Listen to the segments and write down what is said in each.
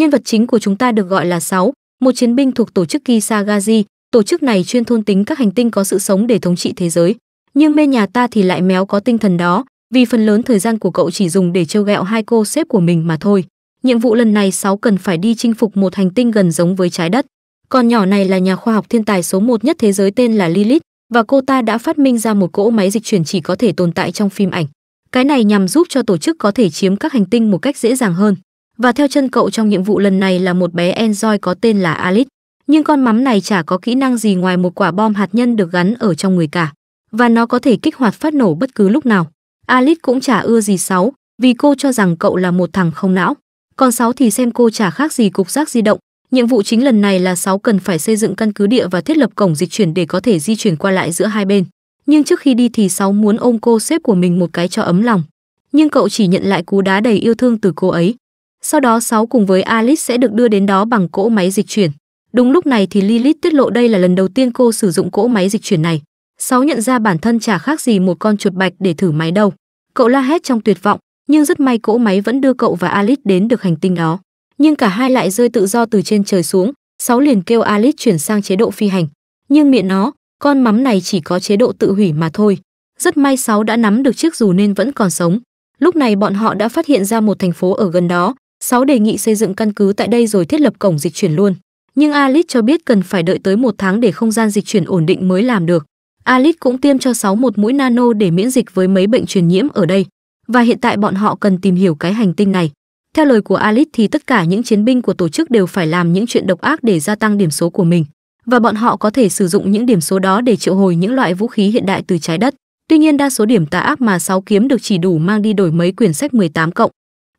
Nhân vật chính của chúng ta được gọi là Sáu, một chiến binh thuộc tổ chức Kisagazi, tổ chức này chuyên thôn tính các hành tinh có sự sống để thống trị thế giới. Nhưng bên nhà ta thì lại méo có tinh thần đó, vì phần lớn thời gian của cậu chỉ dùng để trêu ghẹo hai cô sếp của mình mà thôi. Nhiệm vụ lần này Sáu cần phải đi chinh phục một hành tinh gần giống với trái đất. Con nhỏ này là nhà khoa học thiên tài số một nhất thế giới tên là Lilith và cô ta đã phát minh ra một cỗ máy dịch chuyển chỉ có thể tồn tại trong phim ảnh. Cái này nhằm giúp cho tổ chức có thể chiếm các hành tinh một cách dễ dàng hơn và theo chân cậu trong nhiệm vụ lần này là một bé enjoy có tên là Alice. Nhưng con mắm này chả có kỹ năng gì ngoài một quả bom hạt nhân được gắn ở trong người cả, và nó có thể kích hoạt phát nổ bất cứ lúc nào. Alice cũng chả ưa gì sáu, vì cô cho rằng cậu là một thằng không não. Còn sáu thì xem cô chả khác gì cục rác di động. Nhiệm vụ chính lần này là sáu cần phải xây dựng căn cứ địa và thiết lập cổng dịch chuyển để có thể di chuyển qua lại giữa hai bên. Nhưng trước khi đi thì sáu muốn ôm cô sếp của mình một cái cho ấm lòng. Nhưng cậu chỉ nhận lại cú đá đầy yêu thương từ cô ấy. Sau đó 6 cùng với Alice sẽ được đưa đến đó bằng cỗ máy dịch chuyển. Đúng lúc này thì Lilith tiết lộ đây là lần đầu tiên cô sử dụng cỗ máy dịch chuyển này. 6 nhận ra bản thân chả khác gì một con chuột bạch để thử máy đâu. Cậu la hét trong tuyệt vọng, nhưng rất may cỗ máy vẫn đưa cậu và Alice đến được hành tinh đó. Nhưng cả hai lại rơi tự do từ trên trời xuống, 6 liền kêu Alice chuyển sang chế độ phi hành. Nhưng miệng nó, con mắm này chỉ có chế độ tự hủy mà thôi. Rất may 6 đã nắm được chiếc dù nên vẫn còn sống. Lúc này bọn họ đã phát hiện ra một thành phố ở gần đó, 6 đề nghị xây dựng căn cứ tại đây rồi thiết lập cổng dịch chuyển luôn. Nhưng Alice cho biết cần phải đợi tới một tháng để không gian dịch chuyển ổn định mới làm được. Alice cũng tiêm cho 6 một mũi nano để miễn dịch với mấy bệnh truyền nhiễm ở đây. Và hiện tại bọn họ cần tìm hiểu cái hành tinh này. Theo lời của Alice thì tất cả những chiến binh của tổ chức đều phải làm những chuyện độc ác để gia tăng điểm số của mình. Và bọn họ có thể sử dụng những điểm số đó để triệu hồi những loại vũ khí hiện đại từ trái đất. Tuy nhiên đa số điểm tà ác mà 6 kiếm được chỉ đủ mang đi đổi mấy quyển sách 18 cộng.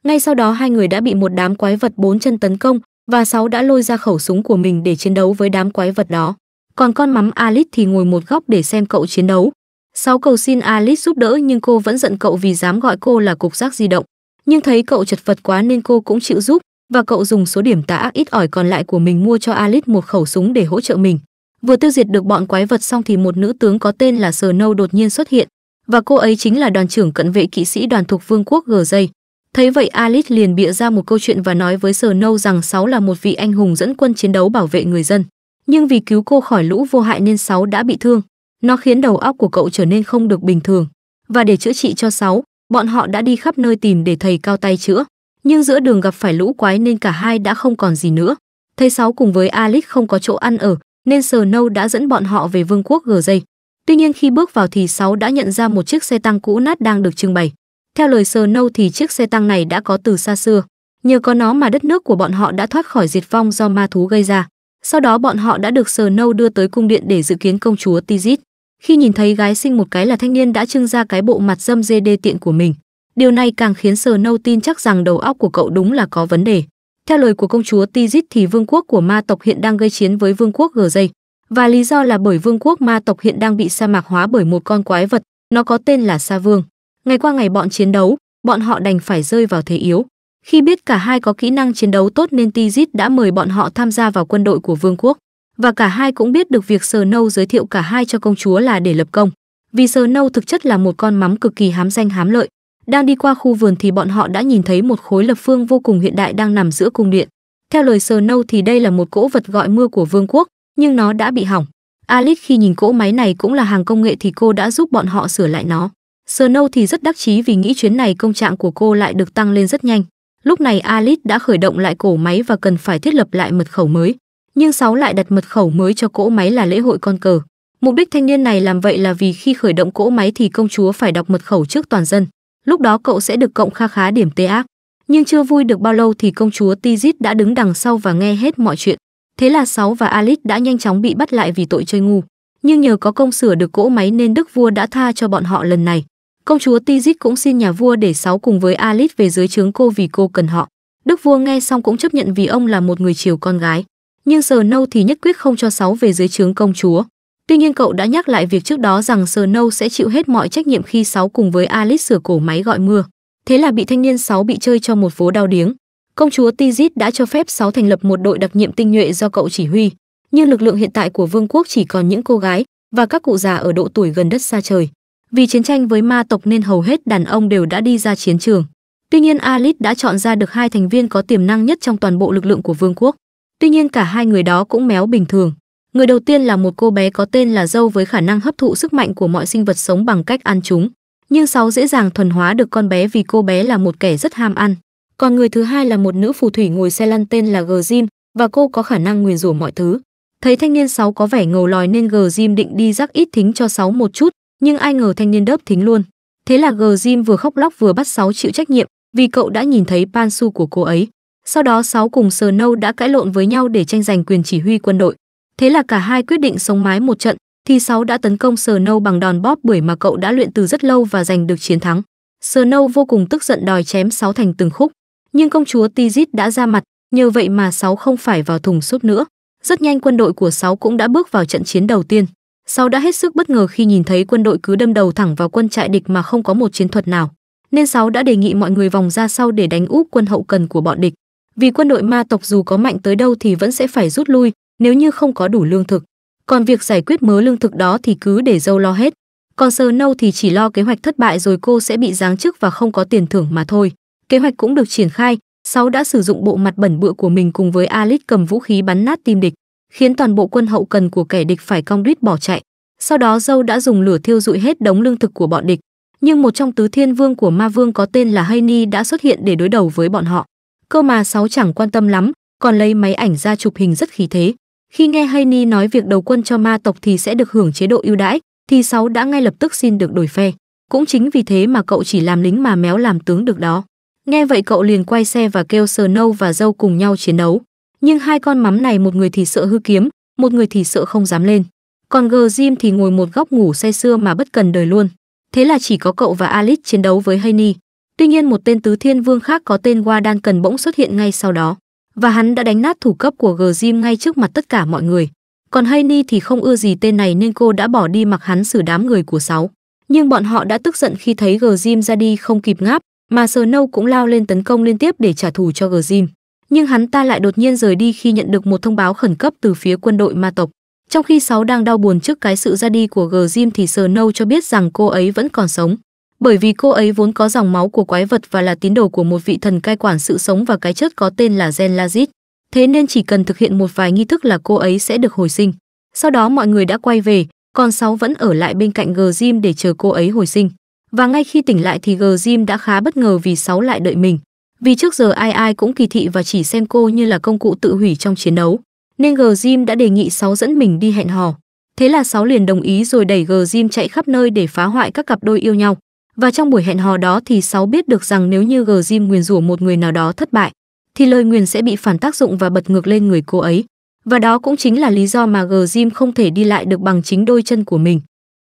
Ngay sau đó hai người đã bị một đám quái vật bốn chân tấn công và sáu đã lôi ra khẩu súng của mình để chiến đấu với đám quái vật đó. Còn con mắm Alice thì ngồi một góc để xem cậu chiến đấu. Sáu cầu xin Alice giúp đỡ nhưng cô vẫn giận cậu vì dám gọi cô là cục rác di động. Nhưng thấy cậu chật vật quá nên cô cũng chịu giúp và cậu dùng số điểm tà ác ít ỏi còn lại của mình mua cho Alice một khẩu súng để hỗ trợ mình. Vừa tiêu diệt được bọn quái vật xong thì một nữ tướng có tên là Sờ Nâu đột nhiên xuất hiện và cô ấy chính là đoàn trưởng cận vệ kỵ sĩ đoàn thuộc vương quốc Gờ Dây. Thấy vậy Alice liền bịa ra một câu chuyện và nói với Sờ Nâu rằng Sáu là một vị anh hùng dẫn quân chiến đấu bảo vệ người dân. Nhưng vì cứu cô khỏi lũ vô hại nên Sáu đã bị thương. Nó khiến đầu óc của cậu trở nên không được bình thường. Và để chữa trị cho Sáu, bọn họ đã đi khắp nơi tìm để thầy cao tay chữa. Nhưng giữa đường gặp phải lũ quái nên cả hai đã không còn gì nữa. Thấy Sáu cùng với Alice không có chỗ ăn ở, nên Sờ Nâu đã dẫn bọn họ về vương quốc gờ dây. Tuy nhiên khi bước vào thì Sáu đã nhận ra một chiếc xe tăng cũ nát đang được trưng bày. Theo lời Sờ Nâu thì chiếc xe tăng này đã có từ xa xưa, nhờ có nó mà đất nước của bọn họ đã thoát khỏi diệt vong do ma thú gây ra. Sau đó bọn họ đã được Sờ Nâu đưa tới cung điện để dự kiến công chúa Tizit. Khi nhìn thấy gái sinh một cái là thanh niên đã trưng ra cái bộ mặt dâm dê đê tiện của mình, điều này càng khiến Sờ Nâu tin chắc rằng đầu óc của cậu đúng là có vấn đề. Theo lời của công chúa Tizit thì vương quốc của ma tộc hiện đang gây chiến với vương quốc Dây và lý do là bởi vương quốc ma tộc hiện đang bị sa mạc hóa bởi một con quái vật, nó có tên là Sa Vương. Ngày qua ngày bọn chiến đấu, bọn họ đành phải rơi vào thế yếu. Khi biết cả hai có kỹ năng chiến đấu tốt nên Tizit đã mời bọn họ tham gia vào quân đội của vương quốc và cả hai cũng biết được việc Sờ Nâu giới thiệu cả hai cho công chúa là để lập công. Vì Sờ Nâu thực chất là một con mắm cực kỳ hám danh hám lợi. Đang đi qua khu vườn thì bọn họ đã nhìn thấy một khối lập phương vô cùng hiện đại đang nằm giữa cung điện. Theo lời Sờ Nâu thì đây là một cỗ vật gọi mưa của vương quốc, nhưng nó đã bị hỏng. Alice khi nhìn cỗ máy này cũng là hàng công nghệ thì cô đã giúp bọn họ sửa lại nó. Snow thì rất đắc chí vì nghĩ chuyến này công trạng của cô lại được tăng lên rất nhanh. Lúc này Alice đã khởi động lại cổ máy và cần phải thiết lập lại mật khẩu mới. Nhưng sáu lại đặt mật khẩu mới cho cỗ máy là lễ hội con cờ. Mục đích thanh niên này làm vậy là vì khi khởi động cỗ máy thì công chúa phải đọc mật khẩu trước toàn dân. Lúc đó cậu sẽ được cộng kha khá điểm tê ác. Nhưng chưa vui được bao lâu thì công chúa Tizit đã đứng đằng sau và nghe hết mọi chuyện. Thế là sáu và Alice đã nhanh chóng bị bắt lại vì tội chơi ngu. Nhưng nhờ có công sửa được cỗ máy nên đức vua đã tha cho bọn họ lần này. Công chúa Tizit cũng xin nhà vua để sáu cùng với Alice về dưới trướng cô vì cô cần họ. Đức vua nghe xong cũng chấp nhận vì ông là một người chiều con gái. Nhưng Sờ Nâu thì nhất quyết không cho sáu về dưới trướng công chúa. Tuy nhiên cậu đã nhắc lại việc trước đó rằng Sờ Nâu sẽ chịu hết mọi trách nhiệm khi sáu cùng với Alice sửa cổ máy gọi mưa. Thế là bị thanh niên sáu bị chơi cho một vố đau điếng. Công chúa Tizit đã cho phép sáu thành lập một đội đặc nhiệm tinh nhuệ do cậu chỉ huy. Nhưng lực lượng hiện tại của vương quốc chỉ còn những cô gái và các cụ già ở độ tuổi gần đất xa trời. Vì chiến tranh với ma tộc nên hầu hết đàn ông đều đã đi ra chiến trường. Tuy nhiên Alice đã chọn ra được hai thành viên có tiềm năng nhất trong toàn bộ lực lượng của vương quốc. Tuy nhiên cả hai người đó cũng méo bình thường. Người đầu tiên là một cô bé có tên là Dâu với khả năng hấp thụ sức mạnh của mọi sinh vật sống bằng cách ăn chúng. Nhưng Sáu dễ dàng thuần hóa được con bé vì cô bé là một kẻ rất ham ăn. Còn người thứ hai là một nữ phù thủy ngồi xe lăn tên là Grim và cô có khả năng nguyền rủa mọi thứ. Thấy thanh niên Sáu có vẻ ngầu lòi nên Grim định đi rắc ít thính cho Sáu một chút, nhưng ai ngờ thanh niên đớp thính luôn. Thế là G Jim vừa khóc lóc vừa bắt Sáu chịu trách nhiệm, vì cậu đã nhìn thấy pan su của cô ấy. Sau đó Sáu cùng Sờ Nâu đã cãi lộn với nhau để tranh giành quyền chỉ huy quân đội. Thế là cả hai quyết định sống mái một trận, thì Sáu đã tấn công Sờ Nâu bằng đòn bóp bưởi mà cậu đã luyện từ rất lâu và giành được chiến thắng. Sờ Nâu vô cùng tức giận đòi chém Sáu thành từng khúc, nhưng công chúa Tizit đã ra mặt, nhờ vậy mà Sáu không phải vào thùng sốt nữa. Rất nhanh quân đội của Sáu cũng đã bước vào trận chiến đầu tiên. Sáu đã hết sức bất ngờ khi nhìn thấy quân đội cứ đâm đầu thẳng vào quân trại địch mà không có một chiến thuật nào, nên Sáu đã đề nghị mọi người vòng ra sau để đánh úp quân hậu cần của bọn địch. Vì quân đội ma tộc dù có mạnh tới đâu thì vẫn sẽ phải rút lui nếu như không có đủ lương thực. Còn việc giải quyết mớ lương thực đó thì cứ để dâu lo hết. Còn sờ nâu thì chỉ lo kế hoạch thất bại rồi cô sẽ bị giáng chức và không có tiền thưởng mà thôi. Kế hoạch cũng được triển khai, Sáu đã sử dụng bộ mặt bẩn bựa của mình cùng với Alice cầm vũ khí bắn nát tim địch khiến toàn bộ quân hậu cần của kẻ địch phải cong đít bỏ chạy. Sau đó dâu đã dùng lửa thiêu rụi hết đống lương thực của bọn địch, nhưng một trong tứ thiên vương của ma vương có tên là hay ni đã xuất hiện để đối đầu với bọn họ. Cơ mà sáu chẳng quan tâm lắm, còn lấy máy ảnh ra chụp hình rất khí thế. Khi nghe hay ni nói việc đầu quân cho ma tộc thì sẽ được hưởng chế độ ưu đãi, thì sáu đã ngay lập tức xin được đổi phe. Cũng chính vì thế mà cậu chỉ làm lính mà méo làm tướng được đó. Nghe vậy cậu liền quay xe và kêu sờ nâu và dâu cùng nhau chiến đấu nhưng hai con mắm này một người thì sợ hư kiếm một người thì sợ không dám lên còn gờ jim thì ngồi một góc ngủ say sưa mà bất cần đời luôn thế là chỉ có cậu và alice chiến đấu với hayni tuy nhiên một tên tứ thiên vương khác có tên wa wadan cần bỗng xuất hiện ngay sau đó và hắn đã đánh nát thủ cấp của gờ jim ngay trước mặt tất cả mọi người còn hayni thì không ưa gì tên này nên cô đã bỏ đi mặc hắn xử đám người của sáu nhưng bọn họ đã tức giận khi thấy gờ jim ra đi không kịp ngáp mà sờ nâu cũng lao lên tấn công liên tiếp để trả thù cho gờ jim nhưng hắn ta lại đột nhiên rời đi khi nhận được một thông báo khẩn cấp từ phía quân đội ma tộc. Trong khi Sáu đang đau buồn trước cái sự ra đi của G Jim thì Sờ Nâu cho biết rằng cô ấy vẫn còn sống, bởi vì cô ấy vốn có dòng máu của quái vật và là tín đồ của một vị thần cai quản sự sống và cái chất có tên là Gen Lazit. Thế nên chỉ cần thực hiện một vài nghi thức là cô ấy sẽ được hồi sinh. Sau đó mọi người đã quay về, còn Sáu vẫn ở lại bên cạnh G Jim để chờ cô ấy hồi sinh. Và ngay khi tỉnh lại thì G Jim đã khá bất ngờ vì Sáu lại đợi mình. Vì trước giờ ai ai cũng kỳ thị và chỉ xem cô như là công cụ tự hủy trong chiến đấu, nên G Jim đã đề nghị sáu dẫn mình đi hẹn hò. Thế là sáu liền đồng ý rồi đẩy G Jim chạy khắp nơi để phá hoại các cặp đôi yêu nhau. Và trong buổi hẹn hò đó thì sáu biết được rằng nếu như G Jim nguyền rủa một người nào đó thất bại, thì lời nguyền sẽ bị phản tác dụng và bật ngược lên người cô ấy. Và đó cũng chính là lý do mà G Jim không thể đi lại được bằng chính đôi chân của mình.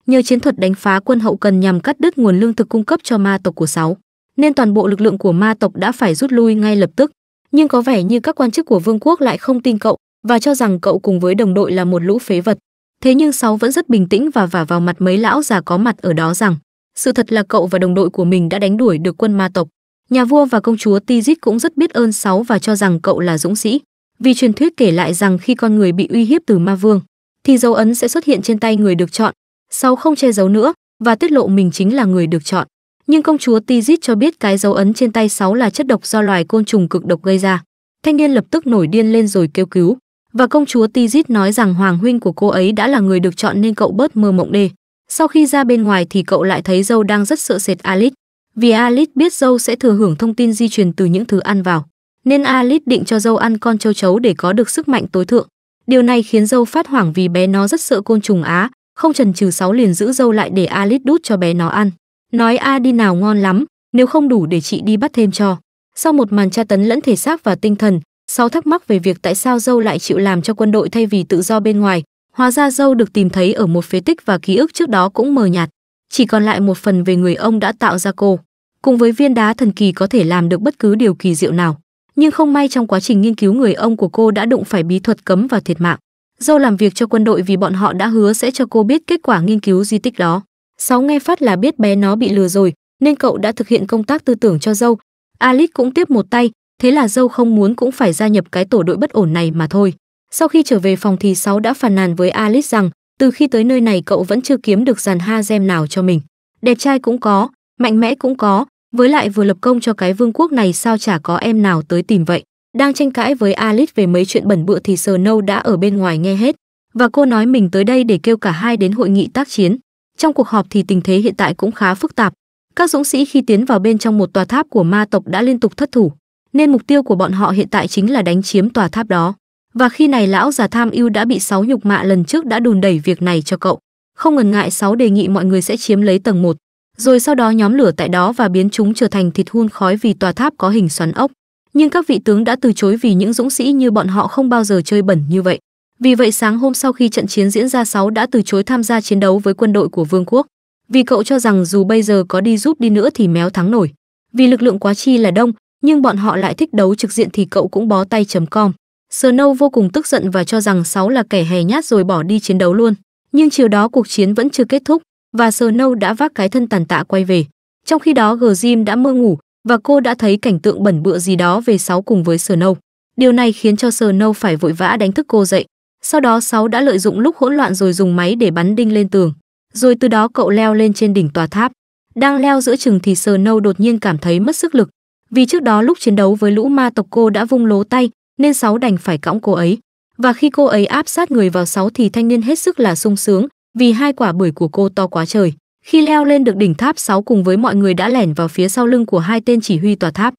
Nhờ chiến thuật đánh phá quân hậu cần nhằm cắt đứt nguồn lương thực cung cấp cho ma tộc của sáu nên toàn bộ lực lượng của ma tộc đã phải rút lui ngay lập tức. Nhưng có vẻ như các quan chức của vương quốc lại không tin cậu và cho rằng cậu cùng với đồng đội là một lũ phế vật. Thế nhưng Sáu vẫn rất bình tĩnh và vả vào mặt mấy lão già có mặt ở đó rằng sự thật là cậu và đồng đội của mình đã đánh đuổi được quân ma tộc. Nhà vua và công chúa Tizic cũng rất biết ơn Sáu và cho rằng cậu là dũng sĩ. Vì truyền thuyết kể lại rằng khi con người bị uy hiếp từ ma vương, thì dấu ấn sẽ xuất hiện trên tay người được chọn. Sáu không che giấu nữa và tiết lộ mình chính là người được chọn nhưng công chúa Tizit cho biết cái dấu ấn trên tay sáu là chất độc do loài côn trùng cực độc gây ra. Thanh niên lập tức nổi điên lên rồi kêu cứu, và công chúa Tizit nói rằng hoàng huynh của cô ấy đã là người được chọn nên cậu bớt mơ mộng đi. Sau khi ra bên ngoài thì cậu lại thấy dâu đang rất sợ sệt Alice, vì Alice biết dâu sẽ thừa hưởng thông tin di truyền từ những thứ ăn vào, nên Alice định cho dâu ăn con châu chấu để có được sức mạnh tối thượng. Điều này khiến dâu phát hoảng vì bé nó rất sợ côn trùng á, không chần chừ sáu liền giữ dâu lại để Alice đút cho bé nó ăn nói a đi nào ngon lắm nếu không đủ để chị đi bắt thêm cho sau một màn tra tấn lẫn thể xác và tinh thần sáu thắc mắc về việc tại sao dâu lại chịu làm cho quân đội thay vì tự do bên ngoài hóa ra dâu được tìm thấy ở một phế tích và ký ức trước đó cũng mờ nhạt chỉ còn lại một phần về người ông đã tạo ra cô cùng với viên đá thần kỳ có thể làm được bất cứ điều kỳ diệu nào nhưng không may trong quá trình nghiên cứu người ông của cô đã đụng phải bí thuật cấm và thiệt mạng dâu làm việc cho quân đội vì bọn họ đã hứa sẽ cho cô biết kết quả nghiên cứu di tích đó Sáu nghe phát là biết bé nó bị lừa rồi, nên cậu đã thực hiện công tác tư tưởng cho dâu. Alice cũng tiếp một tay, thế là dâu không muốn cũng phải gia nhập cái tổ đội bất ổn này mà thôi. Sau khi trở về phòng thì Sáu đã phàn nàn với Alice rằng từ khi tới nơi này cậu vẫn chưa kiếm được dàn ha gem nào cho mình. Đẹp trai cũng có, mạnh mẽ cũng có, với lại vừa lập công cho cái vương quốc này sao chả có em nào tới tìm vậy. Đang tranh cãi với Alice về mấy chuyện bẩn bựa thì Nâu đã ở bên ngoài nghe hết và cô nói mình tới đây để kêu cả hai đến hội nghị tác chiến. Trong cuộc họp thì tình thế hiện tại cũng khá phức tạp. Các dũng sĩ khi tiến vào bên trong một tòa tháp của ma tộc đã liên tục thất thủ, nên mục tiêu của bọn họ hiện tại chính là đánh chiếm tòa tháp đó. Và khi này lão già tham ưu đã bị sáu nhục mạ lần trước đã đùn đẩy việc này cho cậu. Không ngần ngại sáu đề nghị mọi người sẽ chiếm lấy tầng 1, rồi sau đó nhóm lửa tại đó và biến chúng trở thành thịt hun khói vì tòa tháp có hình xoắn ốc. Nhưng các vị tướng đã từ chối vì những dũng sĩ như bọn họ không bao giờ chơi bẩn như vậy. Vì vậy sáng hôm sau khi trận chiến diễn ra sáu đã từ chối tham gia chiến đấu với quân đội của vương quốc, vì cậu cho rằng dù bây giờ có đi giúp đi nữa thì méo thắng nổi. Vì lực lượng quá chi là đông, nhưng bọn họ lại thích đấu trực diện thì cậu cũng bó tay chấm com. Snow vô cùng tức giận và cho rằng sáu là kẻ hèn nhát rồi bỏ đi chiến đấu luôn. Nhưng chiều đó cuộc chiến vẫn chưa kết thúc và Snow đã vác cái thân tàn tạ quay về. Trong khi đó Grim đã mơ ngủ và cô đã thấy cảnh tượng bẩn bựa gì đó về sáu cùng với Snow. Điều này khiến cho Snow phải vội vã đánh thức cô dậy. Sau đó sáu đã lợi dụng lúc hỗn loạn rồi dùng máy để bắn đinh lên tường. Rồi từ đó cậu leo lên trên đỉnh tòa tháp. Đang leo giữa chừng thì sờ nâu đột nhiên cảm thấy mất sức lực. Vì trước đó lúc chiến đấu với lũ ma tộc cô đã vung lố tay, nên sáu đành phải cõng cô ấy. Và khi cô ấy áp sát người vào sáu thì thanh niên hết sức là sung sướng, vì hai quả bưởi của cô to quá trời. Khi leo lên được đỉnh tháp sáu cùng với mọi người đã lẻn vào phía sau lưng của hai tên chỉ huy tòa tháp.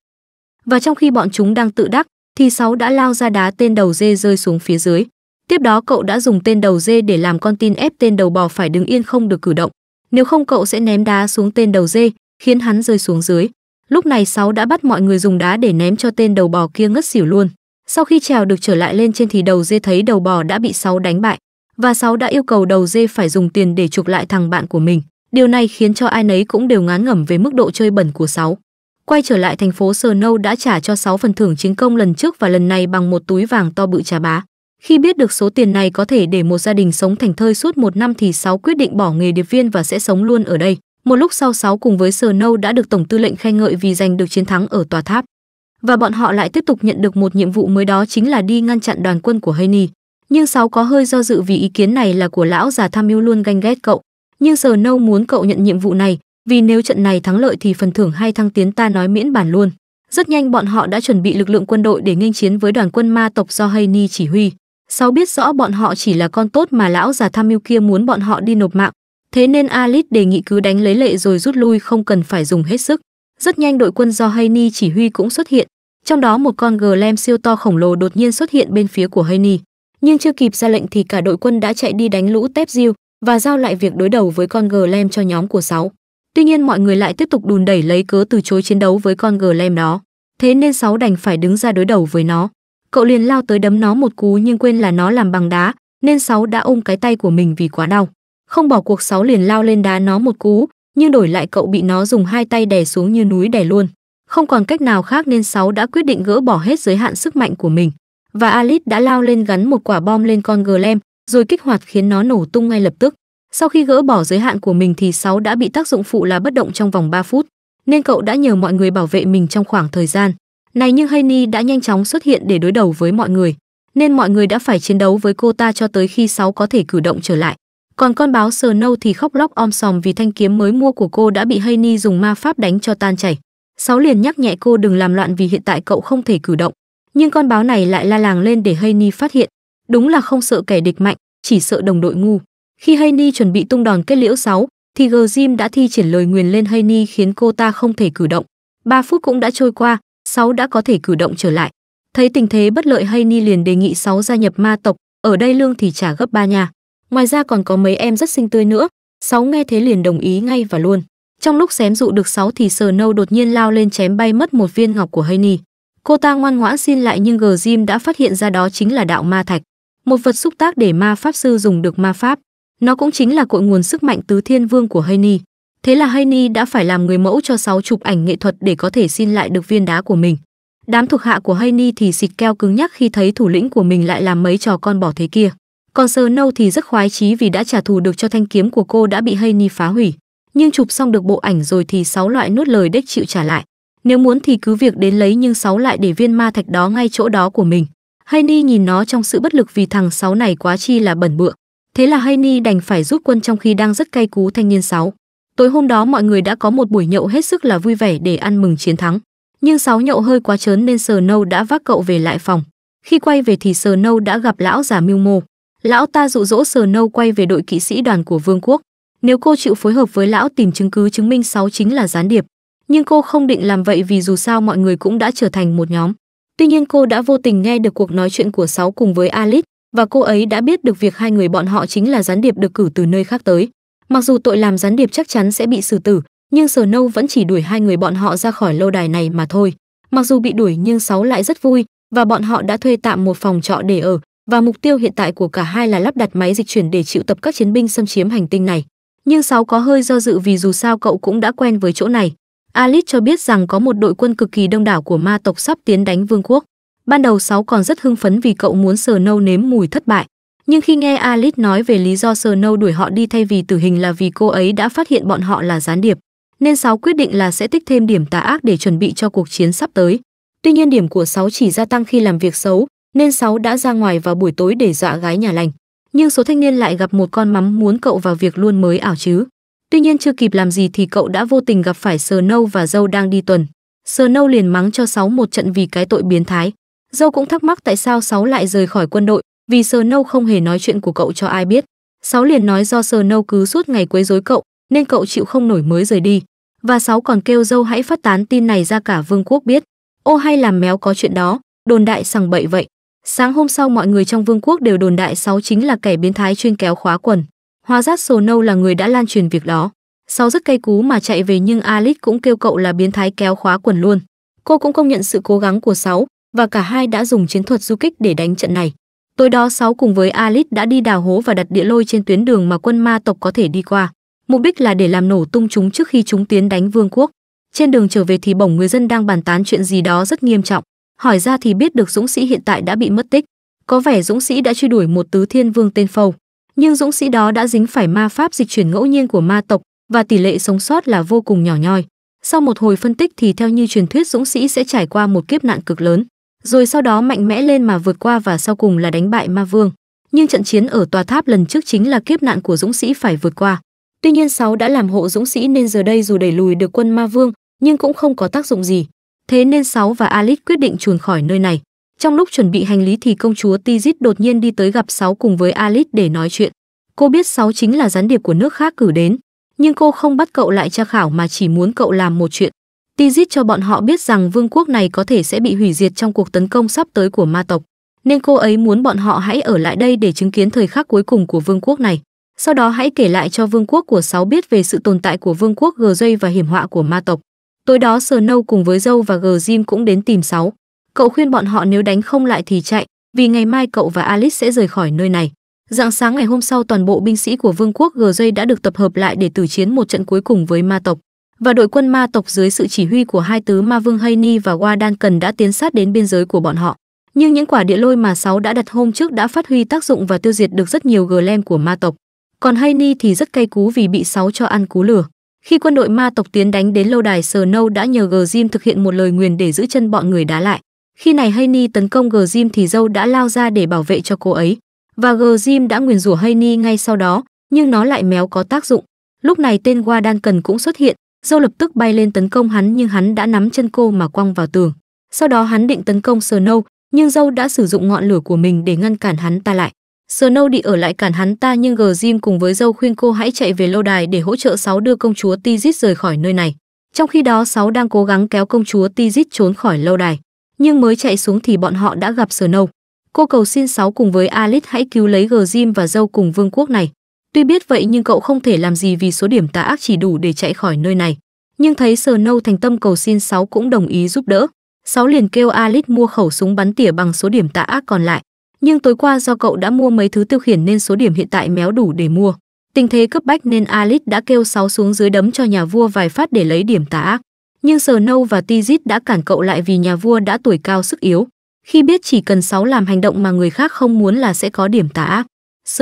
Và trong khi bọn chúng đang tự đắc, thì sáu đã lao ra đá tên đầu dê rơi xuống phía dưới. Tiếp đó cậu đã dùng tên đầu dê để làm con tin ép tên đầu bò phải đứng yên không được cử động, nếu không cậu sẽ ném đá xuống tên đầu dê, khiến hắn rơi xuống dưới. Lúc này sáu đã bắt mọi người dùng đá để ném cho tên đầu bò kia ngất xỉu luôn. Sau khi trèo được trở lại lên trên thì đầu dê thấy đầu bò đã bị sáu đánh bại và sáu đã yêu cầu đầu dê phải dùng tiền để chuộc lại thằng bạn của mình. Điều này khiến cho ai nấy cũng đều ngán ngẩm về mức độ chơi bẩn của sáu. Quay trở lại thành phố Snow đã trả cho sáu phần thưởng chiến công lần trước và lần này bằng một túi vàng to bự trà bá. Khi biết được số tiền này có thể để một gia đình sống thành thơi suốt một năm thì Sáu quyết định bỏ nghề điệp viên và sẽ sống luôn ở đây. Một lúc sau Sáu cùng với Sờ Nâu đã được Tổng tư lệnh khen ngợi vì giành được chiến thắng ở tòa tháp. Và bọn họ lại tiếp tục nhận được một nhiệm vụ mới đó chính là đi ngăn chặn đoàn quân của Hayni. Nhưng Sáu có hơi do dự vì ý kiến này là của lão già tham mưu luôn ganh ghét cậu. Nhưng Sờ Nâu muốn cậu nhận nhiệm vụ này, vì nếu trận này thắng lợi thì phần thưởng hay thăng tiến ta nói miễn bản luôn. Rất nhanh bọn họ đã chuẩn bị lực lượng quân đội để nghênh chiến với đoàn quân ma tộc do Hayni chỉ huy. Sáu biết rõ bọn họ chỉ là con tốt mà lão già tham mưu kia muốn bọn họ đi nộp mạng, thế nên Alice đề nghị cứ đánh lấy lệ rồi rút lui không cần phải dùng hết sức. Rất nhanh đội quân do Hayni chỉ huy cũng xuất hiện, trong đó một con Glem siêu to khổng lồ đột nhiên xuất hiện bên phía của Hayni, Nhưng chưa kịp ra lệnh thì cả đội quân đã chạy đi đánh lũ tép diêu và giao lại việc đối đầu với con Glem cho nhóm của sáu. Tuy nhiên mọi người lại tiếp tục đùn đẩy lấy cớ từ chối chiến đấu với con Glem đó, thế nên sáu đành phải đứng ra đối đầu với nó cậu liền lao tới đấm nó một cú nhưng quên là nó làm bằng đá, nên sáu đã ôm cái tay của mình vì quá đau. Không bỏ cuộc sáu liền lao lên đá nó một cú, nhưng đổi lại cậu bị nó dùng hai tay đè xuống như núi đè luôn. Không còn cách nào khác nên sáu đã quyết định gỡ bỏ hết giới hạn sức mạnh của mình. Và Alice đã lao lên gắn một quả bom lên con Glem, rồi kích hoạt khiến nó nổ tung ngay lập tức. Sau khi gỡ bỏ giới hạn của mình thì sáu đã bị tác dụng phụ là bất động trong vòng 3 phút, nên cậu đã nhờ mọi người bảo vệ mình trong khoảng thời gian. Này nhưng Hayni đã nhanh chóng xuất hiện để đối đầu với mọi người, nên mọi người đã phải chiến đấu với cô ta cho tới khi sáu có thể cử động trở lại. Còn con báo sờ nâu thì khóc lóc om sòm vì thanh kiếm mới mua của cô đã bị Hayni dùng ma pháp đánh cho tan chảy. Sáu liền nhắc nhẹ cô đừng làm loạn vì hiện tại cậu không thể cử động. Nhưng con báo này lại la làng lên để Hayni phát hiện. Đúng là không sợ kẻ địch mạnh, chỉ sợ đồng đội ngu. Khi Hayni chuẩn bị tung đòn kết liễu Sáu thì Gjim đã thi triển lời nguyền lên Hayni khiến cô ta không thể cử động. 3 phút cũng đã trôi qua, sáu đã có thể cử động trở lại. Thấy tình thế bất lợi Hayni liền đề nghị sáu gia nhập ma tộc, ở đây lương thì trả gấp ba nhà. Ngoài ra còn có mấy em rất xinh tươi nữa, sáu nghe thế liền đồng ý ngay và luôn. Trong lúc xém dụ được sáu thì sờ nâu đột nhiên lao lên chém bay mất một viên ngọc của Hayni. Cô ta ngoan ngoãn xin lại nhưng Gờ Jim đã phát hiện ra đó chính là đạo ma thạch, một vật xúc tác để ma pháp sư dùng được ma pháp. Nó cũng chính là cội nguồn sức mạnh tứ thiên vương của Hayni. Thế là Haini đã phải làm người mẫu cho sáu chụp ảnh nghệ thuật để có thể xin lại được viên đá của mình. Đám thuộc hạ của Haini thì xịt keo cứng nhắc khi thấy thủ lĩnh của mình lại làm mấy trò con bỏ thế kia. Còn Sơ Nâu thì rất khoái chí vì đã trả thù được cho thanh kiếm của cô đã bị Haini phá hủy. Nhưng chụp xong được bộ ảnh rồi thì sáu loại nuốt lời đếch chịu trả lại. Nếu muốn thì cứ việc đến lấy nhưng sáu lại để viên ma thạch đó ngay chỗ đó của mình. Haini nhìn nó trong sự bất lực vì thằng sáu này quá chi là bẩn bựa. Thế là Haini đành phải rút quân trong khi đang rất cay cú thanh niên sáu. Tối hôm đó mọi người đã có một buổi nhậu hết sức là vui vẻ để ăn mừng chiến thắng. Nhưng sáu nhậu hơi quá chớn nên Sờ Nâu đã vác cậu về lại phòng. Khi quay về thì Sờ Nâu đã gặp lão già Mưu Mô. Lão ta dụ dỗ Sờ Nâu quay về đội kỵ sĩ đoàn của Vương quốc. Nếu cô chịu phối hợp với lão tìm chứng cứ chứng minh sáu chính là gián điệp, nhưng cô không định làm vậy vì dù sao mọi người cũng đã trở thành một nhóm. Tuy nhiên cô đã vô tình nghe được cuộc nói chuyện của sáu cùng với Alice và cô ấy đã biết được việc hai người bọn họ chính là gián điệp được cử từ nơi khác tới. Mặc dù tội làm gián điệp chắc chắn sẽ bị xử tử, nhưng Sở Nâu vẫn chỉ đuổi hai người bọn họ ra khỏi lâu đài này mà thôi. Mặc dù bị đuổi nhưng sáu lại rất vui và bọn họ đã thuê tạm một phòng trọ để ở và mục tiêu hiện tại của cả hai là lắp đặt máy dịch chuyển để chịu tập các chiến binh xâm chiếm hành tinh này. Nhưng sáu có hơi do dự vì dù sao cậu cũng đã quen với chỗ này. Alice cho biết rằng có một đội quân cực kỳ đông đảo của ma tộc sắp tiến đánh vương quốc. Ban đầu sáu còn rất hưng phấn vì cậu muốn sờ nâu nếm mùi thất bại, nhưng khi nghe Alice nói về lý do Snow đuổi họ đi thay vì tử hình là vì cô ấy đã phát hiện bọn họ là gián điệp, nên sáu quyết định là sẽ tích thêm điểm tà ác để chuẩn bị cho cuộc chiến sắp tới. Tuy nhiên điểm của sáu chỉ gia tăng khi làm việc xấu, nên sáu đã ra ngoài vào buổi tối để dọa gái nhà lành. Nhưng số thanh niên lại gặp một con mắm muốn cậu vào việc luôn mới ảo chứ. Tuy nhiên chưa kịp làm gì thì cậu đã vô tình gặp phải Snow và Dâu đang đi tuần. Snow liền mắng cho sáu một trận vì cái tội biến thái. Dâu cũng thắc mắc tại sao sáu lại rời khỏi quân đội, vì sờ nâu không hề nói chuyện của cậu cho ai biết sáu liền nói do sờ nâu cứ suốt ngày quấy rối cậu nên cậu chịu không nổi mới rời đi và sáu còn kêu dâu hãy phát tán tin này ra cả vương quốc biết ô hay làm méo có chuyện đó đồn đại sằng bậy vậy sáng hôm sau mọi người trong vương quốc đều đồn đại sáu chính là kẻ biến thái chuyên kéo khóa quần hóa rát sờ nâu là người đã lan truyền việc đó sáu rất cây cú mà chạy về nhưng alice cũng kêu cậu là biến thái kéo khóa quần luôn cô cũng công nhận sự cố gắng của sáu và cả hai đã dùng chiến thuật du kích để đánh trận này Tối đó sáu cùng với Alit đã đi đào hố và đặt địa lôi trên tuyến đường mà quân ma tộc có thể đi qua. Mục đích là để làm nổ tung chúng trước khi chúng tiến đánh vương quốc. Trên đường trở về thì bổng người dân đang bàn tán chuyện gì đó rất nghiêm trọng. Hỏi ra thì biết được Dũng sĩ hiện tại đã bị mất tích. Có vẻ Dũng sĩ đã truy đuổi một tứ thiên vương tên Phầu. Nhưng Dũng sĩ đó đã dính phải ma pháp dịch chuyển ngẫu nhiên của ma tộc và tỷ lệ sống sót là vô cùng nhỏ nhoi. Sau một hồi phân tích thì theo như truyền thuyết Dũng sĩ sẽ trải qua một kiếp nạn cực lớn rồi sau đó mạnh mẽ lên mà vượt qua và sau cùng là đánh bại ma vương. Nhưng trận chiến ở tòa tháp lần trước chính là kiếp nạn của dũng sĩ phải vượt qua. Tuy nhiên sáu đã làm hộ dũng sĩ nên giờ đây dù đẩy lùi được quân ma vương nhưng cũng không có tác dụng gì. Thế nên sáu và Alice quyết định chuồn khỏi nơi này. Trong lúc chuẩn bị hành lý thì công chúa Tizit đột nhiên đi tới gặp sáu cùng với Alice để nói chuyện. Cô biết sáu chính là gián điệp của nước khác cử đến, nhưng cô không bắt cậu lại tra khảo mà chỉ muốn cậu làm một chuyện, Tizit cho bọn họ biết rằng vương quốc này có thể sẽ bị hủy diệt trong cuộc tấn công sắp tới của ma tộc, nên cô ấy muốn bọn họ hãy ở lại đây để chứng kiến thời khắc cuối cùng của vương quốc này. Sau đó hãy kể lại cho vương quốc của sáu biết về sự tồn tại của vương quốc Grey và hiểm họa của ma tộc. Tối đó sờ nâu cùng với Dâu và Grim cũng đến tìm sáu. Cậu khuyên bọn họ nếu đánh không lại thì chạy, vì ngày mai cậu và Alice sẽ rời khỏi nơi này. Dạng sáng ngày hôm sau toàn bộ binh sĩ của vương quốc Grey đã được tập hợp lại để tử chiến một trận cuối cùng với ma tộc và đội quân ma tộc dưới sự chỉ huy của hai tứ ma vương Hayni và Wa Wadan cần đã tiến sát đến biên giới của bọn họ. Nhưng những quả địa lôi mà sáu đã đặt hôm trước đã phát huy tác dụng và tiêu diệt được rất nhiều Glem của ma tộc. Còn Hayni thì rất cay cú vì bị sáu cho ăn cú lửa. Khi quân đội ma tộc tiến đánh đến lâu đài Sờ Nâu đã nhờ Gjim thực hiện một lời nguyền để giữ chân bọn người đá lại. Khi này Hayni tấn công Gjim thì Dâu đã lao ra để bảo vệ cho cô ấy. Và Gjim đã nguyền rủa Hayni ngay sau đó, nhưng nó lại méo có tác dụng. Lúc này tên Wa Wadan cần cũng xuất hiện, Dâu lập tức bay lên tấn công hắn nhưng hắn đã nắm chân cô mà quăng vào tường. Sau đó hắn định tấn công Snow, nhưng Dâu đã sử dụng ngọn lửa của mình để ngăn cản hắn ta lại. Snow đi ở lại cản hắn ta nhưng Grim cùng với Dâu khuyên cô hãy chạy về lâu đài để hỗ trợ Sáu đưa công chúa Tizit rời khỏi nơi này. Trong khi đó Sáu đang cố gắng kéo công chúa Tizit trốn khỏi lâu đài, nhưng mới chạy xuống thì bọn họ đã gặp Snow. Cô cầu xin Sáu cùng với Alice hãy cứu lấy Grim và Dâu cùng vương quốc này. Tuy biết vậy nhưng cậu không thể làm gì vì số điểm tà ác chỉ đủ để chạy khỏi nơi này. Nhưng thấy Sờ Nâu thành tâm cầu xin Sáu cũng đồng ý giúp đỡ. Sáu liền kêu Alice mua khẩu súng bắn tỉa bằng số điểm tà ác còn lại. Nhưng tối qua do cậu đã mua mấy thứ tiêu khiển nên số điểm hiện tại méo đủ để mua. Tình thế cấp bách nên Alice đã kêu Sáu xuống dưới đấm cho nhà vua vài phát để lấy điểm tà ác. Nhưng Sờ Nâu và Tizit đã cản cậu lại vì nhà vua đã tuổi cao sức yếu. Khi biết chỉ cần Sáu làm hành động mà người khác không muốn là sẽ có điểm tà ác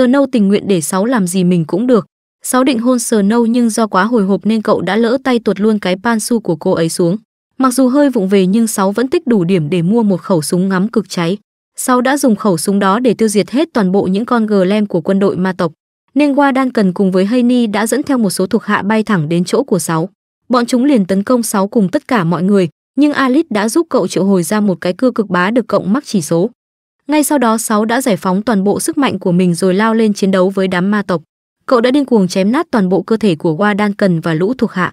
nâu tình nguyện để sáu làm gì mình cũng được. Sáu định hôn nâu nhưng do quá hồi hộp nên cậu đã lỡ tay tuột luôn cái pan su của cô ấy xuống. Mặc dù hơi vụng về nhưng sáu vẫn tích đủ điểm để mua một khẩu súng ngắm cực cháy. Sáu đã dùng khẩu súng đó để tiêu diệt hết toàn bộ những con gờ lem của quân đội ma tộc. Nên Wadan cần cùng với Hayni đã dẫn theo một số thuộc hạ bay thẳng đến chỗ của sáu. Bọn chúng liền tấn công sáu cùng tất cả mọi người, nhưng Alice đã giúp cậu triệu hồi ra một cái cưa cực bá được cộng mắc chỉ số. Ngay sau đó Sáu đã giải phóng toàn bộ sức mạnh của mình rồi lao lên chiến đấu với đám ma tộc. Cậu đã điên cuồng chém nát toàn bộ cơ thể của Wa Đan Cần và lũ thuộc hạ.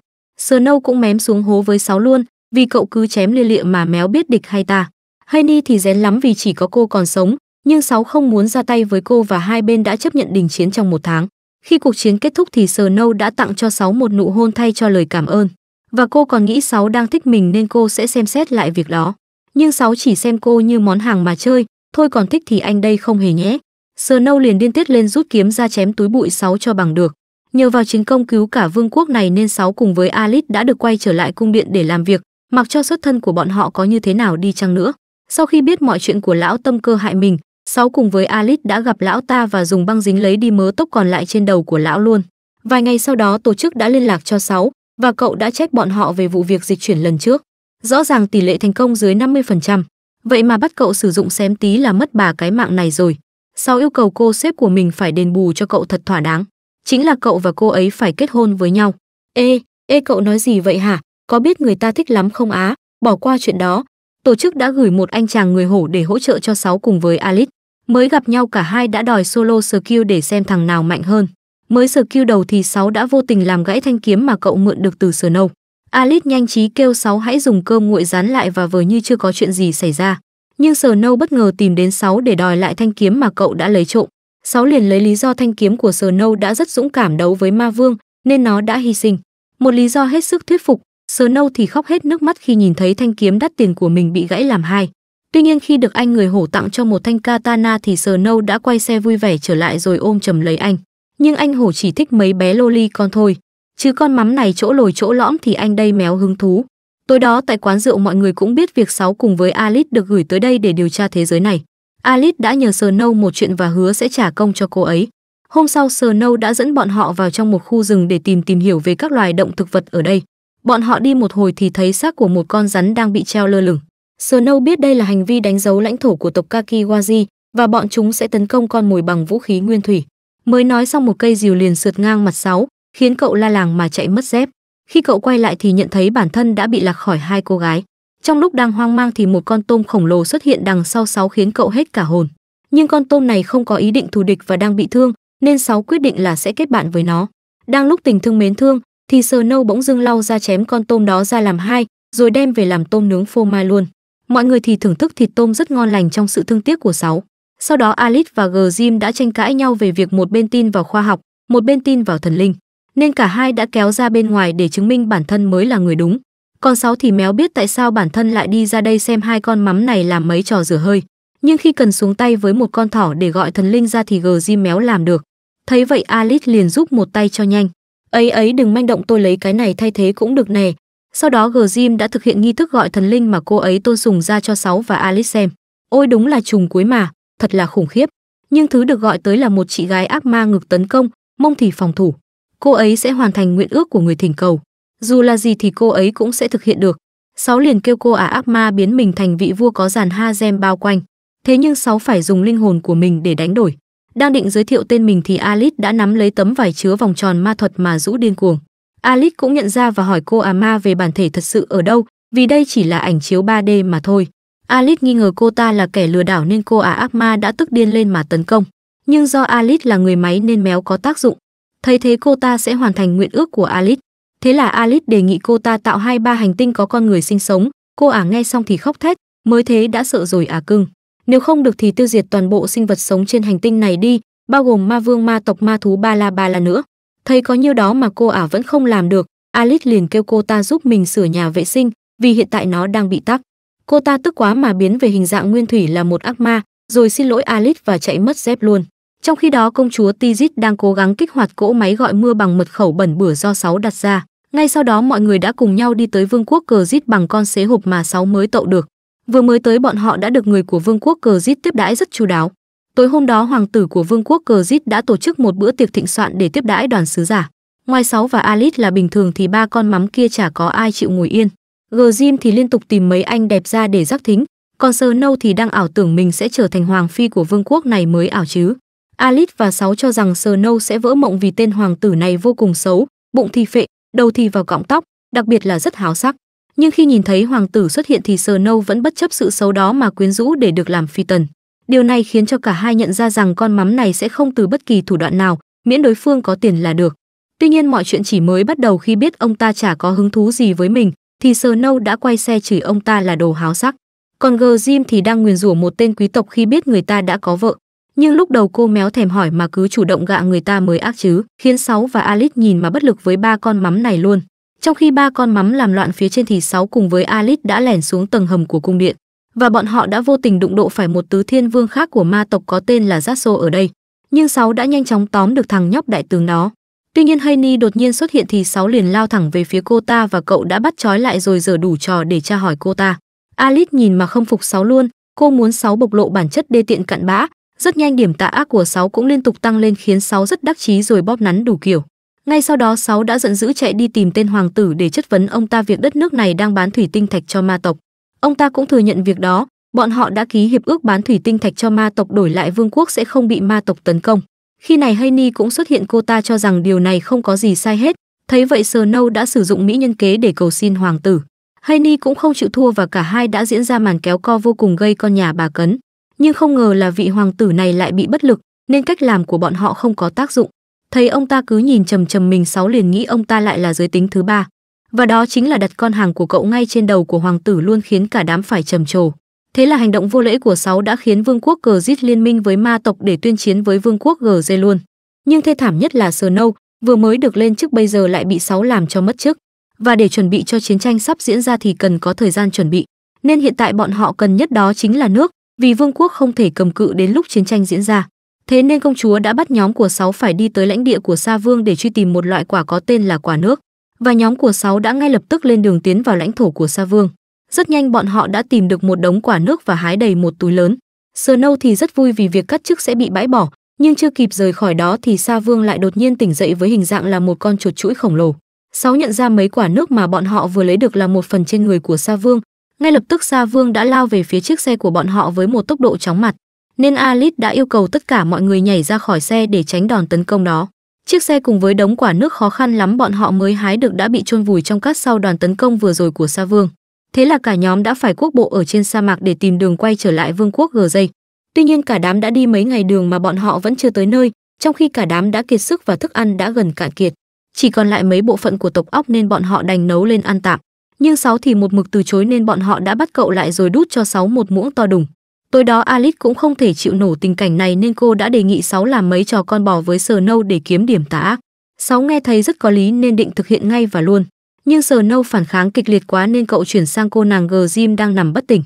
Nâu cũng mém xuống hố với Sáu luôn, vì cậu cứ chém lia lịa mà méo biết địch hay ta. Haini thì rén lắm vì chỉ có cô còn sống, nhưng Sáu không muốn ra tay với cô và hai bên đã chấp nhận đình chiến trong một tháng. Khi cuộc chiến kết thúc thì Nâu đã tặng cho Sáu một nụ hôn thay cho lời cảm ơn. Và cô còn nghĩ Sáu đang thích mình nên cô sẽ xem xét lại việc đó. Nhưng Sáu chỉ xem cô như món hàng mà chơi, thôi còn thích thì anh đây không hề nhé sờ nâu liền điên tiết lên rút kiếm ra chém túi bụi sáu cho bằng được nhờ vào chiến công cứu cả vương quốc này nên sáu cùng với alit đã được quay trở lại cung điện để làm việc mặc cho xuất thân của bọn họ có như thế nào đi chăng nữa sau khi biết mọi chuyện của lão tâm cơ hại mình sáu cùng với alit đã gặp lão ta và dùng băng dính lấy đi mớ tóc còn lại trên đầu của lão luôn vài ngày sau đó tổ chức đã liên lạc cho sáu và cậu đã trách bọn họ về vụ việc dịch chuyển lần trước rõ ràng tỷ lệ thành công dưới 50%. Vậy mà bắt cậu sử dụng xém tí là mất bà cái mạng này rồi. Sau yêu cầu cô sếp của mình phải đền bù cho cậu thật thỏa đáng. Chính là cậu và cô ấy phải kết hôn với nhau. Ê, ê cậu nói gì vậy hả? Có biết người ta thích lắm không á? Bỏ qua chuyện đó. Tổ chức đã gửi một anh chàng người hổ để hỗ trợ cho sáu cùng với Alice. Mới gặp nhau cả hai đã đòi solo skill để xem thằng nào mạnh hơn. Mới skill đầu thì sáu đã vô tình làm gãy thanh kiếm mà cậu mượn được từ Snow. Alice nhanh trí kêu sáu hãy dùng cơm nguội dán lại và vờ như chưa có chuyện gì xảy ra. Nhưng Nâu bất ngờ tìm đến sáu để đòi lại thanh kiếm mà cậu đã lấy trộm. Sáu liền lấy lý do thanh kiếm của Nâu đã rất dũng cảm đấu với ma vương nên nó đã hy sinh. Một lý do hết sức thuyết phục, Nâu thì khóc hết nước mắt khi nhìn thấy thanh kiếm đắt tiền của mình bị gãy làm hai. Tuy nhiên khi được anh người hổ tặng cho một thanh katana thì Nâu đã quay xe vui vẻ trở lại rồi ôm chầm lấy anh. Nhưng anh hổ chỉ thích mấy bé loli con thôi chứ con mắm này chỗ lồi chỗ lõm thì anh đây méo hứng thú. Tối đó tại quán rượu mọi người cũng biết việc sáu cùng với Alice được gửi tới đây để điều tra thế giới này. Alice đã nhờ Sờ Nâu một chuyện và hứa sẽ trả công cho cô ấy. Hôm sau Sờ Nâu đã dẫn bọn họ vào trong một khu rừng để tìm tìm hiểu về các loài động thực vật ở đây. Bọn họ đi một hồi thì thấy xác của một con rắn đang bị treo lơ lửng. Sờ Nâu biết đây là hành vi đánh dấu lãnh thổ của tộc Kakiwaji và bọn chúng sẽ tấn công con mồi bằng vũ khí nguyên thủy. Mới nói xong một cây diều liền sượt ngang mặt sáu, khiến cậu la làng mà chạy mất dép. Khi cậu quay lại thì nhận thấy bản thân đã bị lạc khỏi hai cô gái. Trong lúc đang hoang mang thì một con tôm khổng lồ xuất hiện đằng sau sáu khiến cậu hết cả hồn. Nhưng con tôm này không có ý định thù địch và đang bị thương, nên sáu quyết định là sẽ kết bạn với nó. Đang lúc tình thương mến thương, thì sờ nâu bỗng dưng lau ra chém con tôm đó ra làm hai, rồi đem về làm tôm nướng phô mai luôn. Mọi người thì thưởng thức thịt tôm rất ngon lành trong sự thương tiếc của sáu. Sau đó Alice và G. Jim đã tranh cãi nhau về việc một bên tin vào khoa học, một bên tin vào thần linh nên cả hai đã kéo ra bên ngoài để chứng minh bản thân mới là người đúng. Còn sáu thì méo biết tại sao bản thân lại đi ra đây xem hai con mắm này làm mấy trò rửa hơi. Nhưng khi cần xuống tay với một con thỏ để gọi thần linh ra thì gờ di méo làm được. Thấy vậy Alice liền giúp một tay cho nhanh. Ấy ấy đừng manh động tôi lấy cái này thay thế cũng được nè. Sau đó gờ Jim đã thực hiện nghi thức gọi thần linh mà cô ấy tôn sùng ra cho sáu và Alice xem. Ôi đúng là trùng cuối mà, thật là khủng khiếp. Nhưng thứ được gọi tới là một chị gái ác ma ngực tấn công, mông thì phòng thủ cô ấy sẽ hoàn thành nguyện ước của người thỉnh cầu. Dù là gì thì cô ấy cũng sẽ thực hiện được. Sáu liền kêu cô ả ác ma biến mình thành vị vua có giàn ha gem bao quanh. Thế nhưng sáu phải dùng linh hồn của mình để đánh đổi. Đang định giới thiệu tên mình thì Alice đã nắm lấy tấm vải chứa vòng tròn ma thuật mà rũ điên cuồng. Alice cũng nhận ra và hỏi cô ả ma về bản thể thật sự ở đâu, vì đây chỉ là ảnh chiếu 3D mà thôi. Alice nghi ngờ cô ta là kẻ lừa đảo nên cô ả ác ma đã tức điên lên mà tấn công. Nhưng do Alice là người máy nên méo có tác dụng, Thấy thế cô ta sẽ hoàn thành nguyện ước của Alice. Thế là Alice đề nghị cô ta tạo hai ba hành tinh có con người sinh sống, cô ả nghe xong thì khóc thét, mới thế đã sợ rồi ả à cưng. Nếu không được thì tiêu diệt toàn bộ sinh vật sống trên hành tinh này đi, bao gồm ma vương ma tộc ma thú ba la ba la nữa. Thấy có nhiêu đó mà cô ả vẫn không làm được, Alice liền kêu cô ta giúp mình sửa nhà vệ sinh, vì hiện tại nó đang bị tắc. Cô ta tức quá mà biến về hình dạng nguyên thủy là một ác ma, rồi xin lỗi Alice và chạy mất dép luôn. Trong khi đó công chúa Tizit đang cố gắng kích hoạt cỗ máy gọi mưa bằng mật khẩu bẩn bửa do sáu đặt ra. Ngay sau đó mọi người đã cùng nhau đi tới vương quốc Cờ Dít bằng con xế hộp mà sáu mới tậu được. Vừa mới tới bọn họ đã được người của vương quốc Cờ Dít tiếp đãi rất chu đáo. Tối hôm đó hoàng tử của vương quốc Cờ Dít đã tổ chức một bữa tiệc thịnh soạn để tiếp đãi đoàn sứ giả. Ngoài sáu và Alice là bình thường thì ba con mắm kia chả có ai chịu ngồi yên. Gờ Jim thì liên tục tìm mấy anh đẹp ra để giác thính, còn Sơ Nâu thì đang ảo tưởng mình sẽ trở thành hoàng phi của vương quốc này mới ảo chứ. Alice và Sáu cho rằng Nâu sẽ vỡ mộng vì tên hoàng tử này vô cùng xấu, bụng thì phệ, đầu thì vào cọng tóc, đặc biệt là rất háo sắc. Nhưng khi nhìn thấy hoàng tử xuất hiện thì Nâu vẫn bất chấp sự xấu đó mà quyến rũ để được làm phi tần. Điều này khiến cho cả hai nhận ra rằng con mắm này sẽ không từ bất kỳ thủ đoạn nào, miễn đối phương có tiền là được. Tuy nhiên mọi chuyện chỉ mới bắt đầu khi biết ông ta chả có hứng thú gì với mình, thì Nâu đã quay xe chửi ông ta là đồ háo sắc. Còn G. Jim thì đang nguyền rủa một tên quý tộc khi biết người ta đã có vợ nhưng lúc đầu cô méo thèm hỏi mà cứ chủ động gạ người ta mới ác chứ khiến sáu và alice nhìn mà bất lực với ba con mắm này luôn trong khi ba con mắm làm loạn phía trên thì sáu cùng với alice đã lẻn xuống tầng hầm của cung điện và bọn họ đã vô tình đụng độ phải một tứ thiên vương khác của ma tộc có tên là giác xô ở đây nhưng sáu đã nhanh chóng tóm được thằng nhóc đại tướng đó tuy nhiên Hayni đột nhiên xuất hiện thì sáu liền lao thẳng về phía cô ta và cậu đã bắt trói lại rồi giờ đủ trò để tra hỏi cô ta alice nhìn mà không phục sáu luôn cô muốn sáu bộc lộ bản chất đê tiện cặn bã rất nhanh điểm tạ ác của sáu cũng liên tục tăng lên khiến sáu rất đắc chí rồi bóp nắn đủ kiểu. Ngay sau đó sáu đã giận dữ chạy đi tìm tên hoàng tử để chất vấn ông ta việc đất nước này đang bán thủy tinh thạch cho ma tộc. Ông ta cũng thừa nhận việc đó, bọn họ đã ký hiệp ước bán thủy tinh thạch cho ma tộc đổi lại vương quốc sẽ không bị ma tộc tấn công. Khi này hay ni cũng xuất hiện cô ta cho rằng điều này không có gì sai hết, thấy vậy sờ nâu đã sử dụng mỹ nhân kế để cầu xin hoàng tử. hay ni cũng không chịu thua và cả hai đã diễn ra màn kéo co vô cùng gây con nhà bà cấn nhưng không ngờ là vị hoàng tử này lại bị bất lực, nên cách làm của bọn họ không có tác dụng. Thấy ông ta cứ nhìn chầm chầm mình sáu liền nghĩ ông ta lại là giới tính thứ ba. Và đó chính là đặt con hàng của cậu ngay trên đầu của hoàng tử luôn khiến cả đám phải trầm trồ. Thế là hành động vô lễ của sáu đã khiến vương quốc Grzit liên minh với ma tộc để tuyên chiến với vương quốc gờ dây luôn. Nhưng thê thảm nhất là sờ nâu vừa mới được lên chức bây giờ lại bị sáu làm cho mất chức. Và để chuẩn bị cho chiến tranh sắp diễn ra thì cần có thời gian chuẩn bị. Nên hiện tại bọn họ cần nhất đó chính là nước, vì vương quốc không thể cầm cự đến lúc chiến tranh diễn ra. Thế nên công chúa đã bắt nhóm của sáu phải đi tới lãnh địa của Sa Vương để truy tìm một loại quả có tên là quả nước. Và nhóm của sáu đã ngay lập tức lên đường tiến vào lãnh thổ của Sa Vương. Rất nhanh bọn họ đã tìm được một đống quả nước và hái đầy một túi lớn. Snow thì rất vui vì việc cắt chức sẽ bị bãi bỏ, nhưng chưa kịp rời khỏi đó thì Sa Vương lại đột nhiên tỉnh dậy với hình dạng là một con chuột chuỗi khổng lồ. Sáu nhận ra mấy quả nước mà bọn họ vừa lấy được là một phần trên người của Sa Vương, ngay lập tức Sa Vương đã lao về phía chiếc xe của bọn họ với một tốc độ chóng mặt, nên Alice đã yêu cầu tất cả mọi người nhảy ra khỏi xe để tránh đòn tấn công đó. Chiếc xe cùng với đống quả nước khó khăn lắm bọn họ mới hái được đã bị chôn vùi trong cát sau đòn tấn công vừa rồi của Sa Vương. Thế là cả nhóm đã phải quốc bộ ở trên sa mạc để tìm đường quay trở lại vương quốc gờ dây. Tuy nhiên cả đám đã đi mấy ngày đường mà bọn họ vẫn chưa tới nơi, trong khi cả đám đã kiệt sức và thức ăn đã gần cạn kiệt. Chỉ còn lại mấy bộ phận của tộc óc nên bọn họ đành nấu lên ăn tạm nhưng sáu thì một mực từ chối nên bọn họ đã bắt cậu lại rồi đút cho sáu một muỗng to đùng. Tối đó Alice cũng không thể chịu nổi tình cảnh này nên cô đã đề nghị sáu làm mấy trò con bò với sờ nâu để kiếm điểm tả ác. Sáu nghe thấy rất có lý nên định thực hiện ngay và luôn. Nhưng sờ nâu phản kháng kịch liệt quá nên cậu chuyển sang cô nàng G Jim đang nằm bất tỉnh.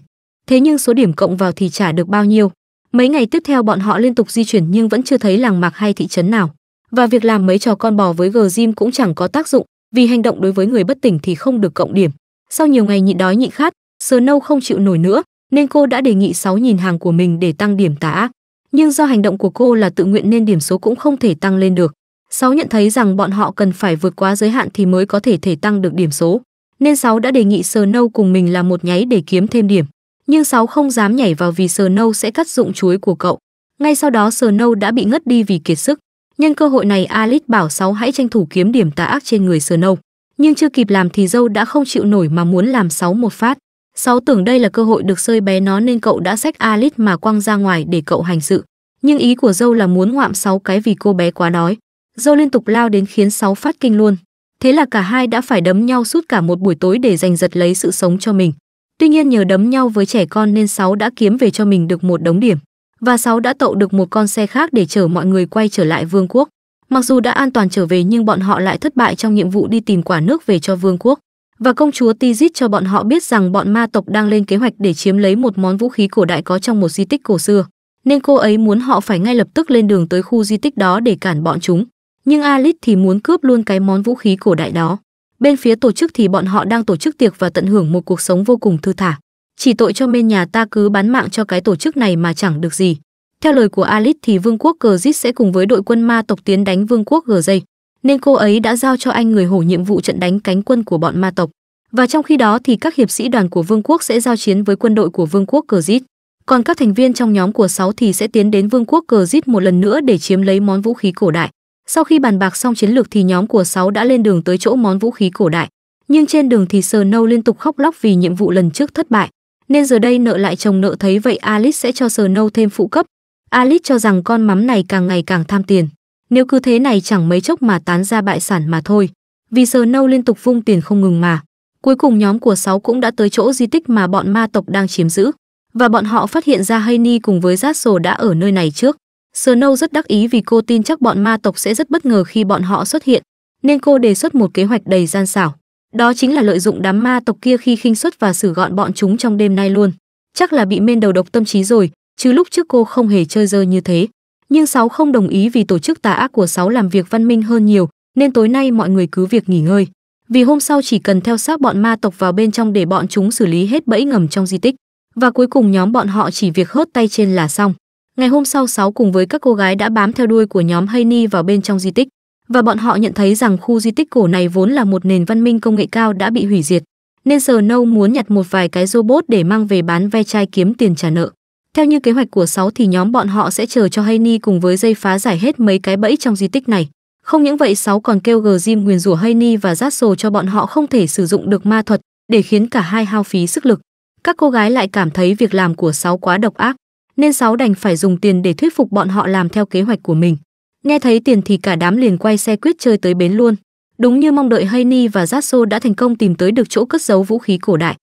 Thế nhưng số điểm cộng vào thì trả được bao nhiêu. Mấy ngày tiếp theo bọn họ liên tục di chuyển nhưng vẫn chưa thấy làng mạc hay thị trấn nào. Và việc làm mấy trò con bò với G Jim cũng chẳng có tác dụng vì hành động đối với người bất tỉnh thì không được cộng điểm. Sau nhiều ngày nhịn đói nhịn khát, Sờ Nâu không chịu nổi nữa, nên cô đã đề nghị sáu nhìn hàng của mình để tăng điểm tà ác. Nhưng do hành động của cô là tự nguyện nên điểm số cũng không thể tăng lên được. Sáu nhận thấy rằng bọn họ cần phải vượt quá giới hạn thì mới có thể thể tăng được điểm số. Nên Sáu đã đề nghị Sờ Nâu cùng mình là một nháy để kiếm thêm điểm. Nhưng Sáu không dám nhảy vào vì Sờ Nâu sẽ cắt dụng chuối của cậu. Ngay sau đó Sờ Nâu đã bị ngất đi vì kiệt sức. Nhân cơ hội này Alice bảo Sáu hãy tranh thủ kiếm điểm tà ác trên người Sờ Nâu nhưng chưa kịp làm thì dâu đã không chịu nổi mà muốn làm sáu một phát. Sáu tưởng đây là cơ hội được sơi bé nó nên cậu đã xách Alice mà quăng ra ngoài để cậu hành sự. Nhưng ý của dâu là muốn ngoạm sáu cái vì cô bé quá đói. Dâu liên tục lao đến khiến sáu phát kinh luôn. Thế là cả hai đã phải đấm nhau suốt cả một buổi tối để giành giật lấy sự sống cho mình. Tuy nhiên nhờ đấm nhau với trẻ con nên sáu đã kiếm về cho mình được một đống điểm. Và sáu đã tậu được một con xe khác để chở mọi người quay trở lại vương quốc. Mặc dù đã an toàn trở về nhưng bọn họ lại thất bại trong nhiệm vụ đi tìm quả nước về cho vương quốc. Và công chúa Tizit cho bọn họ biết rằng bọn ma tộc đang lên kế hoạch để chiếm lấy một món vũ khí cổ đại có trong một di tích cổ xưa, nên cô ấy muốn họ phải ngay lập tức lên đường tới khu di tích đó để cản bọn chúng. Nhưng Alice thì muốn cướp luôn cái món vũ khí cổ đại đó. Bên phía tổ chức thì bọn họ đang tổ chức tiệc và tận hưởng một cuộc sống vô cùng thư thả. Chỉ tội cho bên nhà ta cứ bán mạng cho cái tổ chức này mà chẳng được gì. Theo lời của Alice thì vương quốc Grzit sẽ cùng với đội quân ma tộc tiến đánh vương quốc Grzei, nên cô ấy đã giao cho anh người hổ nhiệm vụ trận đánh cánh quân của bọn ma tộc. Và trong khi đó thì các hiệp sĩ đoàn của vương quốc sẽ giao chiến với quân đội của vương quốc Grzit. Còn các thành viên trong nhóm của 6 thì sẽ tiến đến vương quốc Grzit một lần nữa để chiếm lấy món vũ khí cổ đại. Sau khi bàn bạc xong chiến lược thì nhóm của 6 đã lên đường tới chỗ món vũ khí cổ đại. Nhưng trên đường thì Sờ Nâu liên tục khóc lóc vì nhiệm vụ lần trước thất bại. Nên giờ đây nợ lại chồng nợ thấy vậy Alice sẽ cho Sờ Nâu thêm phụ cấp Alice cho rằng con mắm này càng ngày càng tham tiền. Nếu cứ thế này chẳng mấy chốc mà tán ra bại sản mà thôi. Vì giờ nâu liên tục vung tiền không ngừng mà. Cuối cùng nhóm của sáu cũng đã tới chỗ di tích mà bọn ma tộc đang chiếm giữ. Và bọn họ phát hiện ra Hayni cùng với Giác đã ở nơi này trước. Sơ Nâu rất đắc ý vì cô tin chắc bọn ma tộc sẽ rất bất ngờ khi bọn họ xuất hiện, nên cô đề xuất một kế hoạch đầy gian xảo. Đó chính là lợi dụng đám ma tộc kia khi khinh suất và xử gọn bọn chúng trong đêm nay luôn. Chắc là bị men đầu độc tâm trí rồi, chứ lúc trước cô không hề chơi dơ như thế. Nhưng Sáu không đồng ý vì tổ chức tà ác của Sáu làm việc văn minh hơn nhiều, nên tối nay mọi người cứ việc nghỉ ngơi. Vì hôm sau chỉ cần theo sát bọn ma tộc vào bên trong để bọn chúng xử lý hết bẫy ngầm trong di tích. Và cuối cùng nhóm bọn họ chỉ việc hớt tay trên là xong. Ngày hôm sau Sáu cùng với các cô gái đã bám theo đuôi của nhóm Hayni vào bên trong di tích. Và bọn họ nhận thấy rằng khu di tích cổ này vốn là một nền văn minh công nghệ cao đã bị hủy diệt. Nên giờ Nâu muốn nhặt một vài cái robot để mang về bán ve chai kiếm tiền trả nợ. Theo như kế hoạch của 6 thì nhóm bọn họ sẽ chờ cho Hayni cùng với dây phá giải hết mấy cái bẫy trong di tích này. Không những vậy 6 còn kêu gờ Jim nguyền rủa Hayni và Zasso cho bọn họ không thể sử dụng được ma thuật để khiến cả hai hao phí sức lực. Các cô gái lại cảm thấy việc làm của 6 quá độc ác, nên 6 đành phải dùng tiền để thuyết phục bọn họ làm theo kế hoạch của mình. Nghe thấy tiền thì cả đám liền quay xe quyết chơi tới bến luôn. Đúng như mong đợi Hayni và Zasso đã thành công tìm tới được chỗ cất giấu vũ khí cổ đại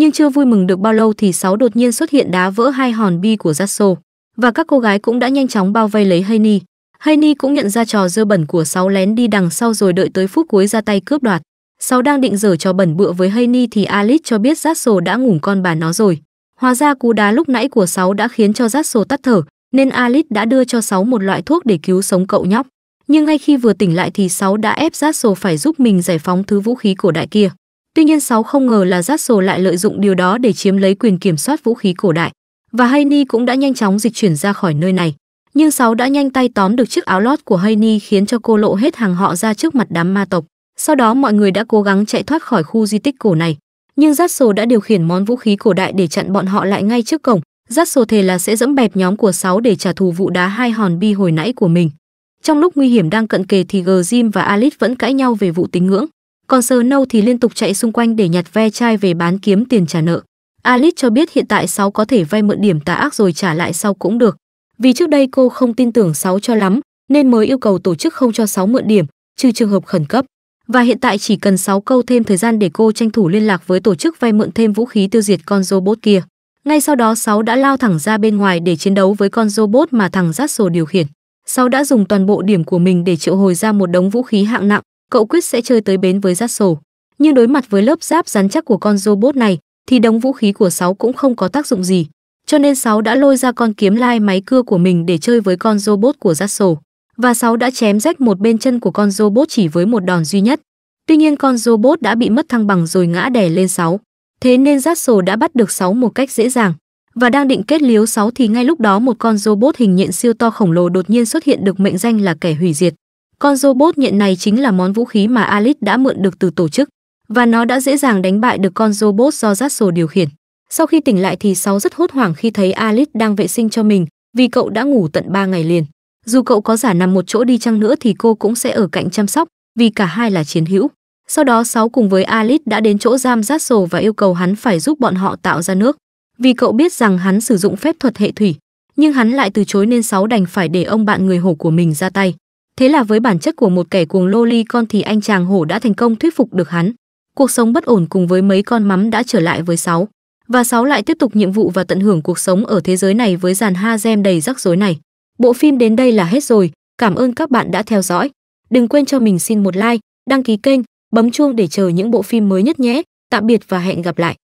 nhưng chưa vui mừng được bao lâu thì sáu đột nhiên xuất hiện đá vỡ hai hòn bi của Jasso và các cô gái cũng đã nhanh chóng bao vây lấy Hayni. Hayni cũng nhận ra trò dơ bẩn của sáu lén đi đằng sau rồi đợi tới phút cuối ra tay cướp đoạt. Sáu đang định giở trò bẩn bựa với Hayni thì Alice cho biết Jasso đã ngủ con bà nó rồi. Hóa ra cú đá lúc nãy của sáu đã khiến cho Jasso tắt thở, nên Alice đã đưa cho sáu một loại thuốc để cứu sống cậu nhóc. Nhưng ngay khi vừa tỉnh lại thì sáu đã ép Jasso phải giúp mình giải phóng thứ vũ khí cổ đại kia. Tuy nhiên sáu không ngờ là Zasso lại lợi dụng điều đó để chiếm lấy quyền kiểm soát vũ khí cổ đại và Hayni cũng đã nhanh chóng dịch chuyển ra khỏi nơi này. Nhưng sáu đã nhanh tay tóm được chiếc áo lót của Hayni khiến cho cô lộ hết hàng họ ra trước mặt đám ma tộc. Sau đó mọi người đã cố gắng chạy thoát khỏi khu di tích cổ này. Nhưng Zasso đã điều khiển món vũ khí cổ đại để chặn bọn họ lại ngay trước cổng. Zasso thề là sẽ dẫm bẹp nhóm của sáu để trả thù vụ đá hai hòn bi hồi nãy của mình. Trong lúc nguy hiểm đang cận kề thì Grim và Alice vẫn cãi nhau về vụ tín ngưỡng còn sờ nâu thì liên tục chạy xung quanh để nhặt ve chai về bán kiếm tiền trả nợ alice cho biết hiện tại sáu có thể vay mượn điểm tà ác rồi trả lại sau cũng được vì trước đây cô không tin tưởng sáu cho lắm nên mới yêu cầu tổ chức không cho sáu mượn điểm trừ trường hợp khẩn cấp và hiện tại chỉ cần sáu câu thêm thời gian để cô tranh thủ liên lạc với tổ chức vay mượn thêm vũ khí tiêu diệt con robot kia. Ngay sau đó sáu đã lao thẳng ra bên ngoài để chiến đấu với con robot mà thằng Zasso điều khiển. sáu đã dùng toàn bộ điểm của mình để triệu hồi ra một đống vũ khí hạng nặng, cậu quyết sẽ chơi tới bến với rát sổ. Nhưng đối mặt với lớp giáp rắn chắc của con robot này, thì đống vũ khí của sáu cũng không có tác dụng gì. Cho nên sáu đã lôi ra con kiếm lai máy cưa của mình để chơi với con robot của rát sổ. Và sáu đã chém rách một bên chân của con robot chỉ với một đòn duy nhất. Tuy nhiên con robot đã bị mất thăng bằng rồi ngã đè lên sáu. Thế nên rát sổ đã bắt được sáu một cách dễ dàng và đang định kết liếu Sáu thì ngay lúc đó một con robot hình nhện siêu to khổng lồ đột nhiên xuất hiện được mệnh danh là kẻ hủy diệt. Con robot nhện này chính là món vũ khí mà Alice đã mượn được từ tổ chức và nó đã dễ dàng đánh bại được con robot do Zasso điều khiển. Sau khi tỉnh lại thì Sáu rất hốt hoảng khi thấy Alice đang vệ sinh cho mình vì cậu đã ngủ tận 3 ngày liền. Dù cậu có giả nằm một chỗ đi chăng nữa thì cô cũng sẽ ở cạnh chăm sóc vì cả hai là chiến hữu. Sau đó Sáu cùng với Alice đã đến chỗ giam Zasso và yêu cầu hắn phải giúp bọn họ tạo ra nước. Vì cậu biết rằng hắn sử dụng phép thuật hệ thủy, nhưng hắn lại từ chối nên Sáu đành phải để ông bạn người hổ của mình ra tay. Thế là với bản chất của một kẻ cuồng loli con thì anh chàng hổ đã thành công thuyết phục được hắn. Cuộc sống bất ổn cùng với mấy con mắm đã trở lại với sáu. Và sáu lại tiếp tục nhiệm vụ và tận hưởng cuộc sống ở thế giới này với dàn ha gem đầy rắc rối này. Bộ phim đến đây là hết rồi. Cảm ơn các bạn đã theo dõi. Đừng quên cho mình xin một like, đăng ký kênh, bấm chuông để chờ những bộ phim mới nhất nhé. Tạm biệt và hẹn gặp lại.